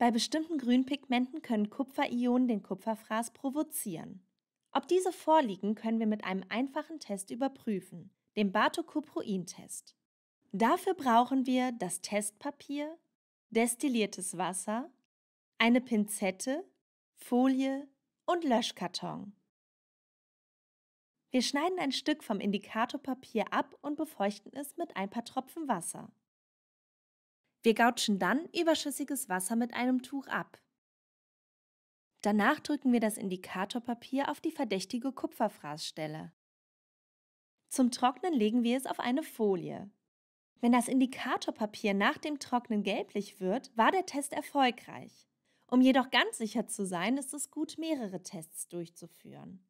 Bei bestimmten Grünpigmenten können Kupferionen den Kupferfraß provozieren. Ob diese vorliegen, können wir mit einem einfachen Test überprüfen, dem Batokupruin-Test. Dafür brauchen wir das Testpapier, destilliertes Wasser, eine Pinzette, Folie und Löschkarton. Wir schneiden ein Stück vom Indikatorpapier ab und befeuchten es mit ein paar Tropfen Wasser. Wir gautschen dann überschüssiges Wasser mit einem Tuch ab. Danach drücken wir das Indikatorpapier auf die verdächtige Kupferfraßstelle. Zum Trocknen legen wir es auf eine Folie. Wenn das Indikatorpapier nach dem Trocknen gelblich wird, war der Test erfolgreich. Um jedoch ganz sicher zu sein, ist es gut, mehrere Tests durchzuführen.